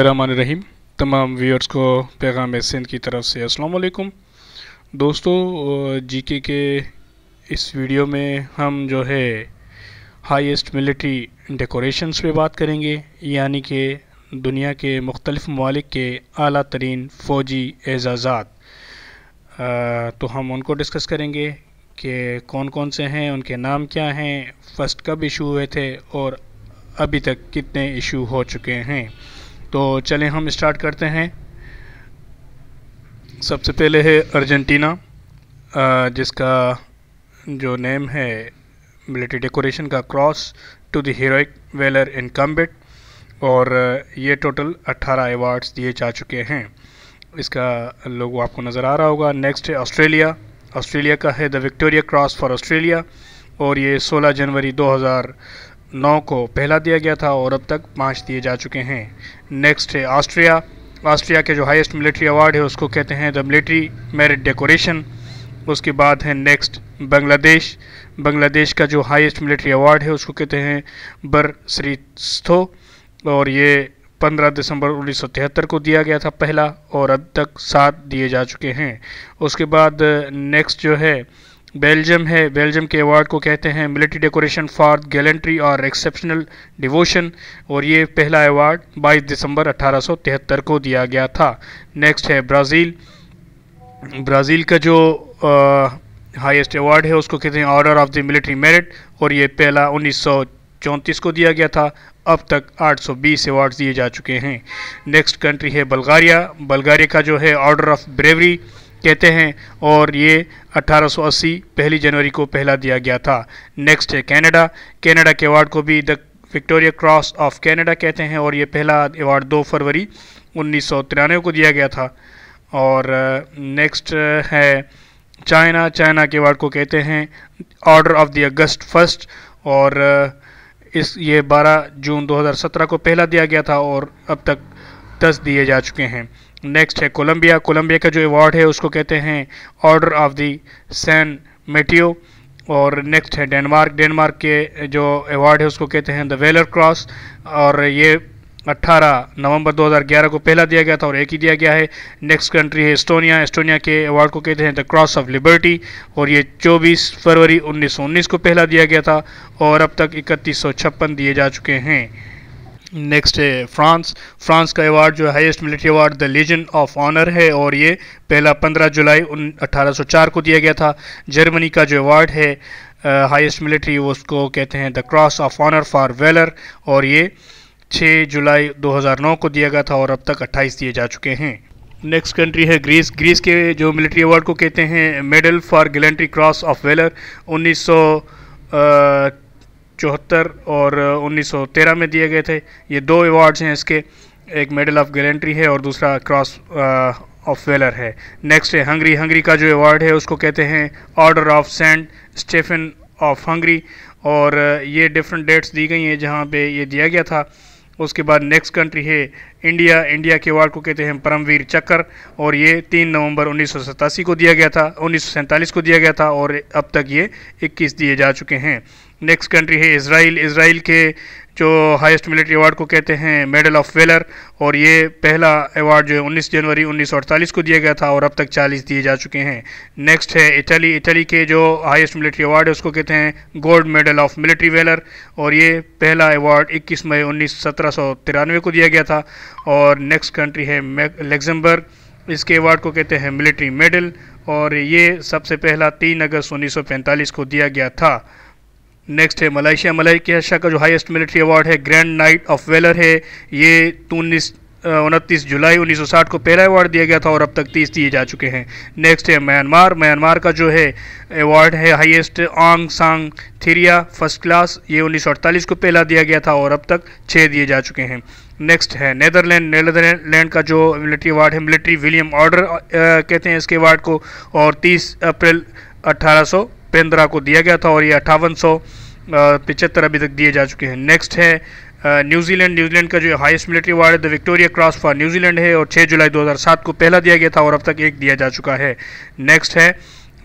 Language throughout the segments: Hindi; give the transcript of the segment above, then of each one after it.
रहीम तमाम व्यूअर्स को पैगाम सिंध की तरफ से अस्सलाम दोस्तों जीके के इस वीडियो में हम जो है हाईएस्ट मिलिट्री डेकोरेशंस पे बात करेंगे यानी कि दुनिया के मुख्तलिफ़ ममालिक के अली तरीन फ़ौजी एजाज़ात तो हम उनको डिस्कस करेंगे कि कौन कौन से हैं उनके नाम क्या हैं फ़र्स्ट कब इशू हुए थे और अभी तक कितने इशू हो चुके हैं तो चलें हम स्टार्ट करते हैं सबसे पहले है अर्जेंटीना जिसका जो नेम है मिलिट्री डेकोरेशन का cross to the heroic valour in combat और ये टोटल 18 अवार्ड्स दिए जा चुके हैं इसका लोगो आपको नज़र आ रहा होगा नेक्स्ट है ऑस्ट्रेलिया ऑस्ट्रेलिया का है the Victoria cross for Australia और ये 16 जनवरी नौ को पहला दिया गया था और अब तक पाँच दिए जा चुके हैं नेक्स्ट है ऑस्ट्रिया ऑस्ट्रिया के जो हाईएस्ट मिलिट्री अवार्ड है उसको कहते हैं द मिलिट्री मेरिट डेकोरेशन उसके बाद है नेक्स्ट बांग्लादेश बांग्लादेश का जो हाईएस्ट मिलिट्री अवार्ड है उसको कहते हैं बर श्री स्थो और ये 15 दिसंबर 1973 को दिया गया था पहला और अब तक सात दिए जा चुके हैं उसके बाद नेक्स्ट जो है बेल्जियम है बेल्जियम के अवार्ड को कहते हैं मिलिट्री डेकोरेशन फॉर गैलेंट्री और एक्सेप्शनल डिवोशन और ये पहला अवार्ड 22 दिसंबर 1873 को दिया गया था नेक्स्ट है ब्राज़ील ब्राज़ील का जो हाईएस्ट अवार्ड है उसको कहते हैं order of the military merit और ये पहला उन्नीस चौंतीस को दिया गया था अब तक 820 अवार्ड दिए जा चुके हैं नेक्स्ट कंट्री है बल्गारिया बल्गारिया का जो है ऑर्डर ऑफ ब्रेवरी कहते हैं और ये 1880 पहली जनवरी को पहला दिया गया था नेक्स्ट है कनाडा कनाडा के अवार्ड को भी the Victoria cross of Canada कहते हैं और ये पहला अवार्ड 2 फरवरी उन्नीस को दिया गया था और नेक्स्ट uh, uh, है चाइना चाइना के अवार्ड को कहते हैं order of the August first और uh, इस ये 12 जून 2017 को पहला दिया गया था और अब तक दस दिए जा चुके हैं नेक्स्ट है कोलंबिया कोलंबिया का जो अवार्ड है उसको कहते हैं order of the San Mateo और नेक्स्ट है डेनमार्क डेनमार्क के जो अवार्ड है उसको कहते हैं द वेलर क्रॉस और ये 18 नवंबर 2011 को पहला दिया गया था और एक ही दिया गया है नेक्स्ट कंट्री है एस्टोनिया एस्टोनिया के अवार्ड को कहते हैं द क्रॉस ऑफ लिबर्टी और ये 24 फरवरी 1919 को पहला दिया गया था और अब तक इकतीस दिए जा चुके हैं नेक्स्ट है फ्रांस फ्रांस का अवार्ड जो highest military award the legion of honour है और ये पहला 15 जुलाई 1804 को दिया गया था जर्मनी का जो अवार्ड है हाईएस्ट मिलिट्री उसको कहते हैं the cross of honour for valour और ये 6 जुलाई 2009 को दिया गया था और अब तक 28 दिए जा चुके हैं नेक्स्ट कंट्री है ग्रीस ग्रीस के जो मिलिट्री अवार्ड को कहते हैं medal for gallantry cross of valour उन्नीस चौहत्तर और 1913 में दिए गए थे ये दो अवार्ड्स हैं इसके एक मेडल ऑफ गैलेंट्री है और दूसरा क्रॉस ऑफ वेलर है नेक्स्ट है हंगरी हंगरी का जो अवार्ड है उसको कहते हैं order of Saint Stephen of Hungary और ये डिफरेंट डेट्स दी गई हैं जहाँ पे ये दिया गया था उसके बाद नेक्स्ट कंट्री है इंडिया इंडिया के अवार्ड को कहते हैं परमवीर चक्कर और ये तीन नवंबर उन्नीस को दिया गया था उन्नीस को दिया गया था और अब तक ये 21 दिए जा चुके हैं नेक्स्ट कंट्री है इसराइल इसराइल के जो हाईएस्ट मिलिट्री अवार्ड को कहते हैं मेडल ऑफ वेलर और ये पहला अवार्ड जो है उन्नीस जनवरी 1948 को दिया गया था और अब तक 40 दिए जा चुके हैं नेक्स्ट है इटली इटली के जो हाईएस्ट मिलिट्री अवार्ड है उसको कहते हैं gold medal of military valour और ये पहला अवार्ड 21 मई उन्नीस को दिया गया था और नेक्स्ट कंट्री है लेग्जम्बर्ग इसके अवार्ड को कहते हैं मिलिट्री मेडल और ये सबसे पहला तीन अगस्त उन्नीस को दिया गया था नेक्स्ट है मलाइशिया मलाइकिया का जो हाईएस्ट मिलिट्री अवार्ड है ग्रैंड नाइट ऑफ वेलर है ये उन्नीस उनतीस जुलाई 1960 को पहला अवार्ड दिया गया था और अब तक तीस दिए जा चुके हैं नेक्स्ट है म्यांमार म्यांमार का जो है अवार्ड है हाईएस्ट आंग सांग थिरिया फर्स्ट क्लास ये 1948 को पहला दिया गया था और अब तक छः दिए जा चुके हैं नेक्स्ट है नेदरलैंड नेदरलैंड का जो मिलिट्री अवार्ड है मिलिट्री विलियम ऑर्डर कहते हैं इसके अवार्ड को और तीस अप्रैल अट्ठारह पेंद्रा को दिया गया था और ये अट्ठावन सौ पिचहत्तर अभी तक दिए जा चुके हैं नेक्स्ट है न्यूजीलैंड न्यूजीलैंड का जो हाईएस्ट मिलिट्री अवार्ड है the Victoria cross for New Zealand है और 6 जुलाई 2007 को पहला दिया गया था और अब तक एक दिया जा चुका है नेक्स्ट है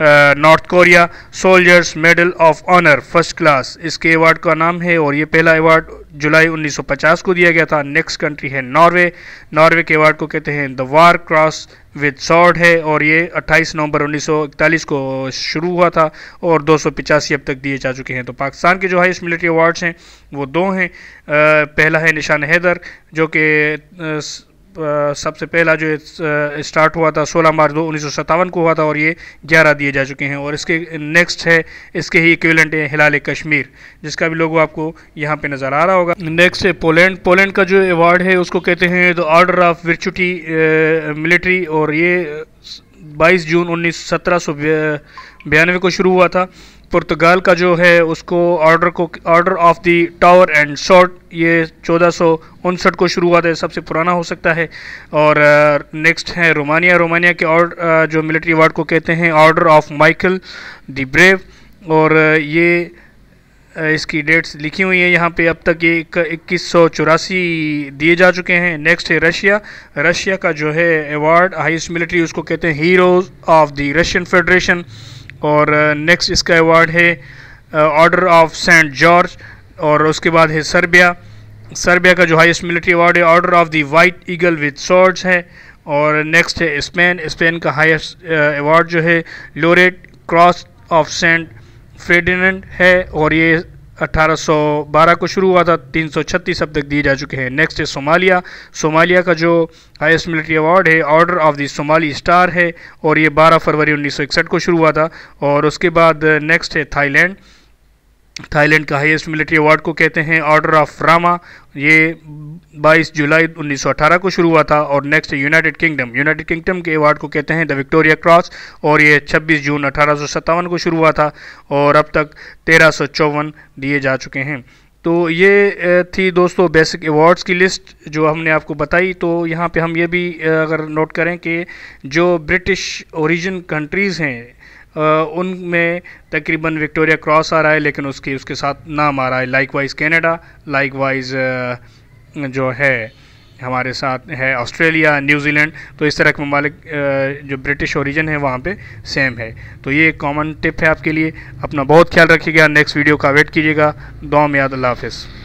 North Korea soldiers medal of honour first class इसके अवार्ड का नाम है और ये पहला अवार्ड जुलाई 1950 को दिया गया था नेक्स्ट कंट्री है नॉर्वे नॉर्वे के अवार्ड को कहते हैं the war cross with sword है और ये 28 नवंबर 1941 को शुरू हुआ था और दो अब तक दिए जा चुके हैं तो पाकिस्तान के जो हाइस्ट मिलिट्री अवार्ड्स हैं वो दो हैं पहला है निशान हैदर जो कि सबसे पहला जो स्टार्ट हुआ था 16 मार्च दो उन्नीस को हुआ था और ये 11 दिए जा चुके हैं और इसके नेक्स्ट है इसके ही इक्विवेलेंट है हिलाल कश्मीर जिसका भी लोगों आपको यहाँ पे नज़र आ रहा होगा नेक्स्ट है पोलैंड पोलैंड का जो अवार्ड है उसको कहते हैं the order of Virtuti military और ये 22 जून उन्नीस सत्रह को शुरू हुआ था पुर्तगाल का जो है उसको ऑर्डर को order of the tower and sword ये चौदह को शुरू हुआ था सबसे पुराना हो सकता है और नेक्स्ट uh, है रोमानिया रोमानिया के ऑर्डर uh, जो मिलिट्री अवार्ड को कहते हैं order of Michael the brave और uh, ये इसकी डेट्स लिखी हुई हैं यहाँ पे अब तक ये इक्कीस दिए जा चुके हैं नेक्स्ट है रशिया रशिया का जो है अवार्ड हाईएस्ट मिलिट्री उसको कहते हैं heroes of the Russian federation और नेक्स्ट इसका अवार्ड है ऑर्डर ऑफ सेंट जॉर्ज और उसके बाद है सर्बिया सर्बिया का जो हाईएस्ट मिलिट्री अवार्ड है order of the white eagle with swords है और नेक्स्ट है स्पेन स्पेन का हाईएस्ट अवार्ड जो है laureate cross of Saint Ferdinand है और ये 1812 को शुरू हुआ था 336 अब तक दिए जा चुके हैं नेक्स्ट है सोमालिया सोमालिया का जो हाईएस्ट मिलिट्री अवार्ड है order of the Somali star है और ये 12 फरवरी 1961 को शुरू हुआ था और उसके बाद नेक्स्ट है थाईलैंड थाईलैंड का हाईएस्ट मिलिट्री अवार्ड को कहते हैं ऑर्डर ऑफ रामा ये 22 जुलाई 1918 को शुरू हुआ था और next United Kingdom United Kingdom के अवार्ड को कहते हैं द विक्टोरिया क्रॉस और ये 26 जून अठारह को शुरू हुआ था और अब तक तेरह दिए जा चुके हैं तो ये थी दोस्तों बेसिक अवार्ड्स की लिस्ट जो हमने आपको बताई तो यहाँ पे हम ये भी अगर नोट करें कि जो ब्रिटिश ओरिजिन कंट्रीज़ हैं उनमें तकरीबन विक्टोरिया क्रॉस आ रहा है लेकिन उसकी उसके साथ नाम आ रहा है likewise Canada likewise जो है हमारे साथ है ऑस्ट्रेलिया न्यूजीलैंड तो इस तरह के ममालिक जो ब्रिटिश ओरिजिन है वहाँ पे सेम है तो ये एक कॉमन टिप है आपके लिए अपना बहुत ख्याल रखिएगा नेक्स्ट वीडियो का वेट कीजिएगा दो याद अल्लाह हाफिज़